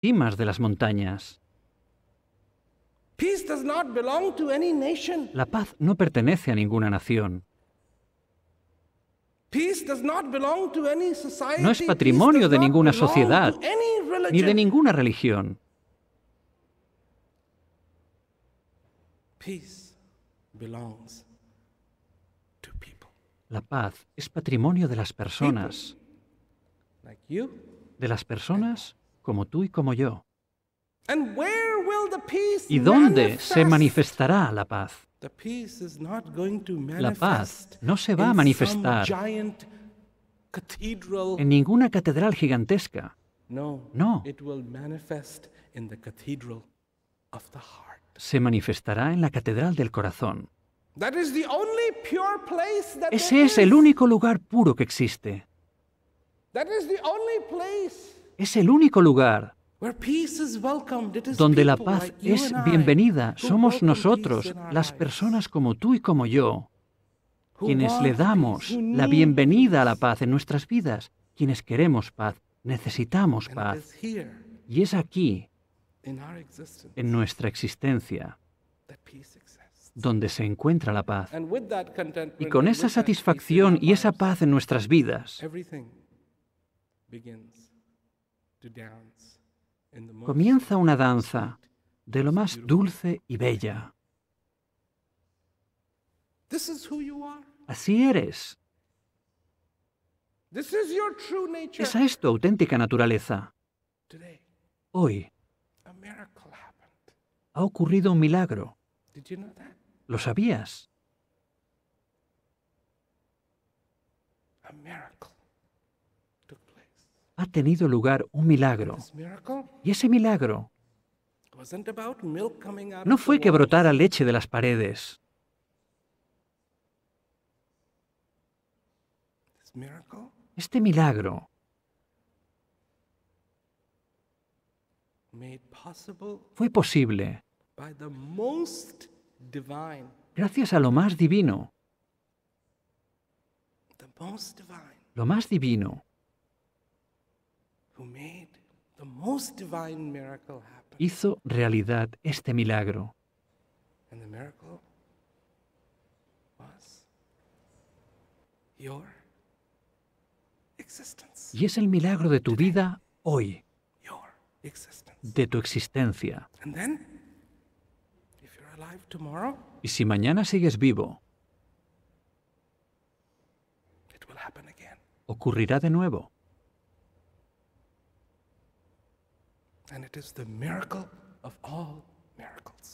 cimas de las montañas. La paz no pertenece a ninguna nación. No es patrimonio de ninguna sociedad ni de ninguna religión. La paz es patrimonio de las personas. De las personas como tú y como yo. ¿Y dónde se manifestará la paz? La paz no se va a manifestar en ninguna catedral gigantesca. No, se manifestará en la catedral del corazón. Ese es el único lugar puro que existe. Es el único lugar donde la paz es bienvenida. Somos nosotros, las personas como tú y como yo, quienes le damos la bienvenida a la paz en nuestras vidas, quienes queremos paz, necesitamos paz. Y es aquí, en nuestra existencia, donde se encuentra la paz. Y con esa satisfacción y esa paz en nuestras vidas, Comienza una danza de lo más dulce y bella. Así eres. Esa es tu auténtica naturaleza. Hoy ha ocurrido un milagro. ¿Lo sabías? ha tenido lugar un milagro. Y ese milagro no fue que brotara leche de las paredes. Este milagro fue posible gracias a lo más divino. Lo más divino hizo realidad este milagro. Y es el milagro de tu vida hoy, de tu existencia. Y si mañana sigues vivo, ocurrirá de nuevo.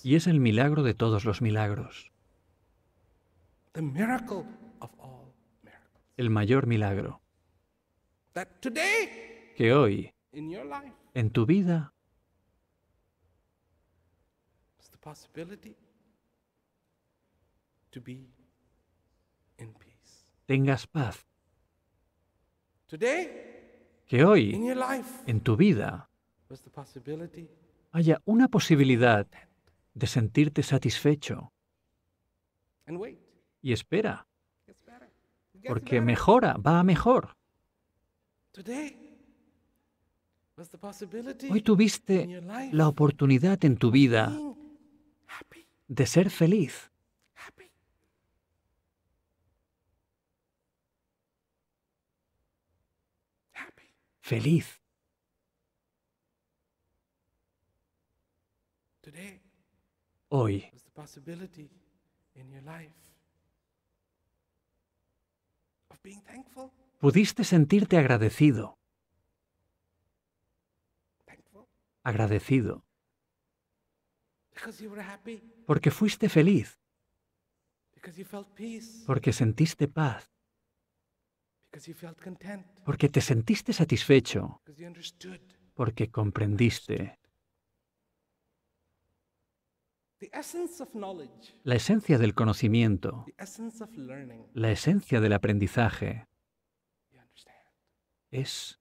Y es el milagro de todos los milagros. El mayor milagro. Que hoy, en tu vida, tengas paz. Que hoy, en tu vida, haya una posibilidad de sentirte satisfecho. Y espera, porque mejora, va a mejor. Hoy tuviste la oportunidad en tu vida de ser feliz. Feliz. hoy. Pudiste sentirte agradecido. Agradecido. Porque fuiste feliz. Porque sentiste paz. Porque te sentiste satisfecho. Porque comprendiste. La esencia del conocimiento, la esencia del aprendizaje es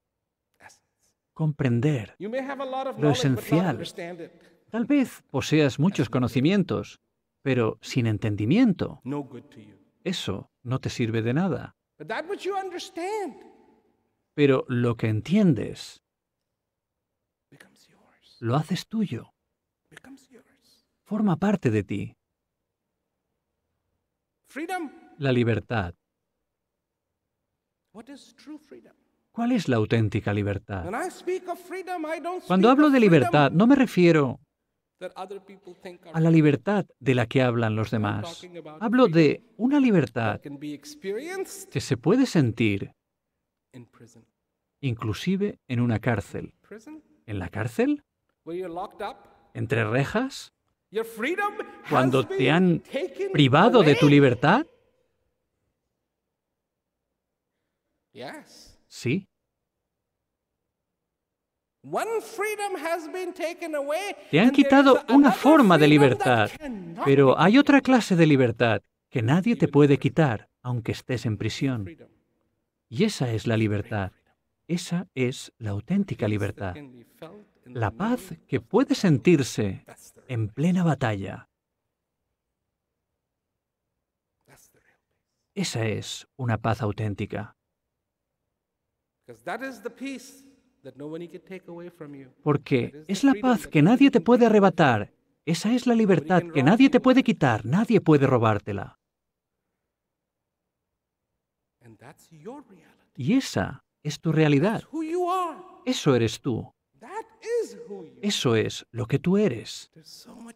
comprender lo esencial. Tal vez poseas muchos conocimientos, pero sin entendimiento, eso no te sirve de nada. Pero lo que entiendes lo haces tuyo forma parte de ti. La libertad. ¿Cuál es la auténtica libertad? Cuando hablo de libertad, no me refiero a la libertad de la que hablan los demás. Hablo de una libertad que se puede sentir inclusive en una cárcel. ¿En la cárcel? ¿Entre rejas? Cuando te han privado de tu libertad. Sí. Te han quitado una forma de libertad, pero hay otra clase de libertad que nadie te puede quitar aunque estés en prisión. Y esa es la libertad. Esa es la auténtica libertad, la paz que puede sentirse en plena batalla. Esa es una paz auténtica. Porque es la paz que nadie te puede arrebatar, esa es la libertad que nadie te puede quitar, nadie puede robártela. Y esa es tu realidad. Eso eres tú. Eso es lo que tú eres. Oh,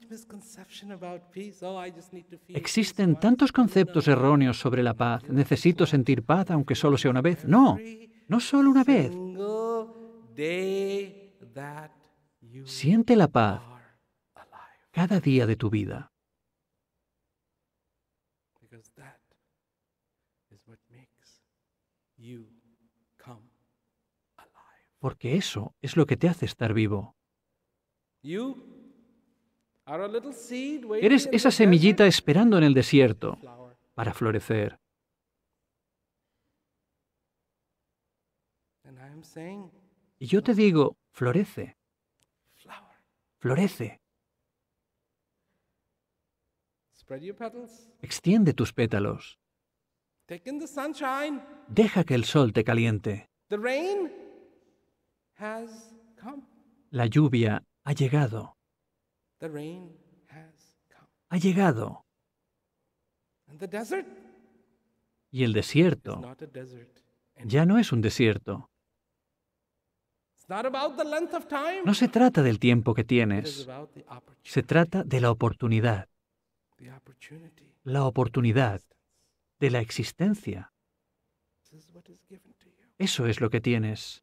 Existen tantos conceptos erróneos sobre la paz. Necesito sentir paz aunque solo sea una vez. No, no solo una vez. Siente la paz cada día de tu vida. Porque eso es lo que te hace estar vivo. Eres esa semillita esperando en el desierto para florecer. Y yo te digo, florece, florece. Extiende tus pétalos. Deja que el sol te caliente. La lluvia ha llegado. Ha llegado. Y el desierto ya no es un desierto. No se trata del tiempo que tienes, se trata de la oportunidad. La oportunidad de la existencia. Eso es lo que tienes.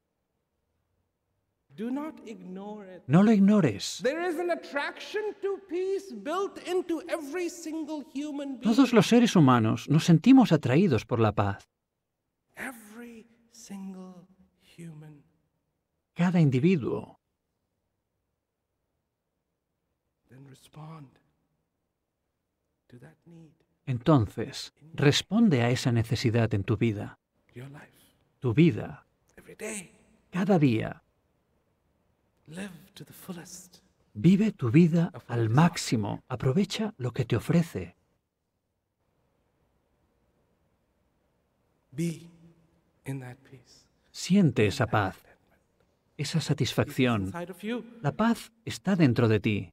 No lo ignores. Todos los seres humanos nos sentimos atraídos por la paz. Cada individuo. Entonces, responde a esa necesidad en tu vida. Tu vida. Cada día. Vive tu vida al máximo, aprovecha lo que te ofrece. Siente esa paz, esa satisfacción. La paz está dentro de ti.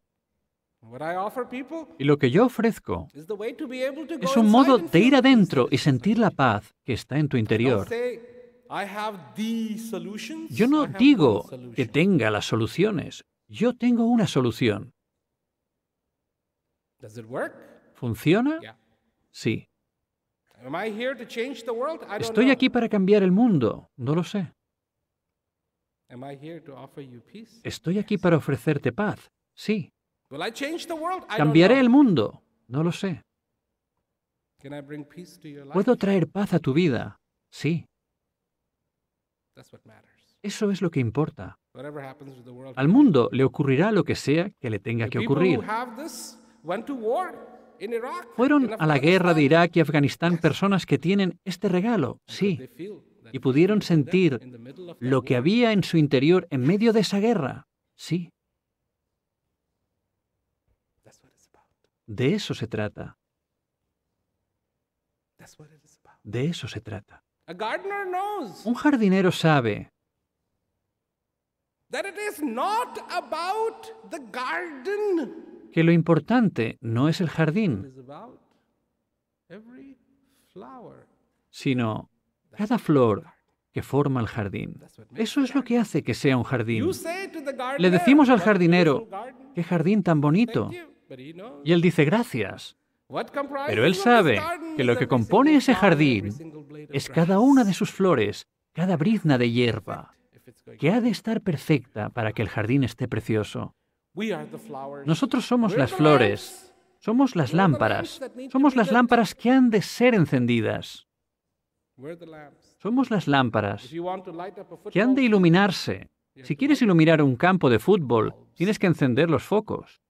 Y lo que yo ofrezco es un modo de ir adentro y sentir la paz que está en tu interior. Yo no digo que tenga las soluciones, yo tengo una solución. ¿Funciona? Sí. ¿Estoy aquí para cambiar el mundo? No lo sé. ¿Estoy aquí para ofrecerte paz? Sí. ¿Cambiaré el mundo? No lo sé. ¿Puedo traer paz a tu vida? Sí. Eso es lo que importa. Al mundo le ocurrirá lo que sea que le tenga que ocurrir. Fueron a la guerra de Irak y Afganistán personas que tienen este regalo, sí, y pudieron sentir lo que había en su interior en medio de esa guerra, sí. De eso se trata. De eso se trata. Un jardinero sabe que lo importante no es el jardín, sino cada flor que forma el jardín. Eso es lo que hace que sea un jardín. Le decimos al jardinero, qué jardín tan bonito. Y él dice, gracias, pero él sabe que lo que compone ese jardín es cada una de sus flores, cada brizna de hierba, que ha de estar perfecta para que el jardín esté precioso. Nosotros somos las flores, somos las lámparas, somos las lámparas que han de ser encendidas. Somos las lámparas que han de iluminarse. Si quieres iluminar un campo de fútbol, tienes que encender los focos.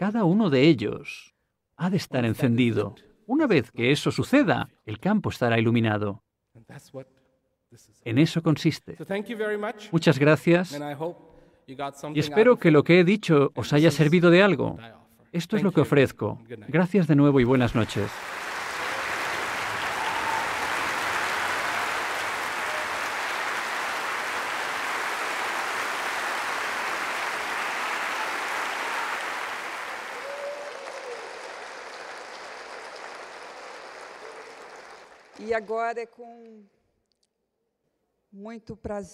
Cada uno de ellos ha de estar encendido. Una vez que eso suceda, el campo estará iluminado. En eso consiste. Muchas gracias y espero que lo que he dicho os haya servido de algo. Esto es lo que ofrezco. Gracias de nuevo y buenas noches. E agora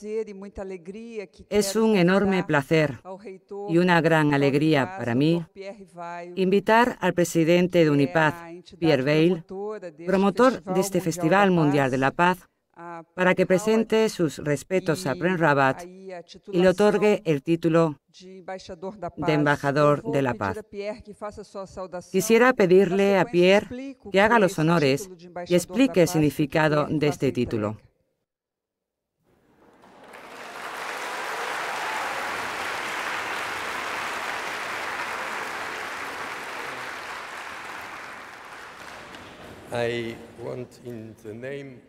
e alegría que Es un enorme placer y una gran alegría para mí invitar al presidente de Unipaz, Pierre Veil, promotor de este Festival Mundial de la Paz, para que presente sus respetos a Pren Rabat y le otorgue el título de embajador de la paz. Quisiera pedirle a Pierre que haga los honores y explique el significado de este título. I want in the name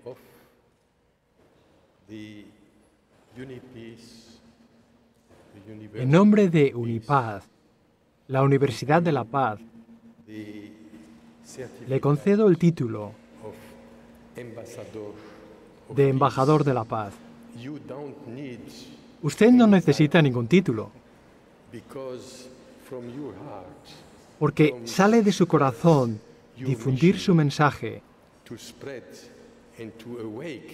en nombre de Unipaz, la Universidad de la Paz, le concedo el título de embajador de la paz. Usted no necesita ningún título, porque sale de su corazón difundir su mensaje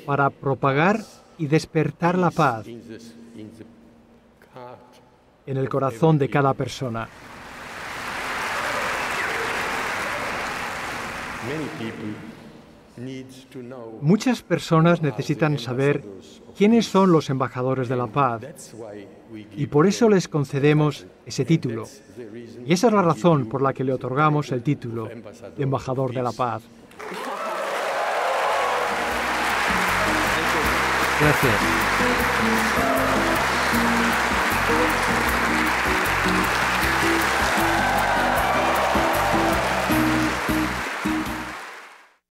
para propagar y despertar la paz en el corazón de cada persona. Muchas personas necesitan saber quiénes son los embajadores de la paz y por eso les concedemos ese título. Y esa es la razón por la que le otorgamos el título de embajador de la paz. ます。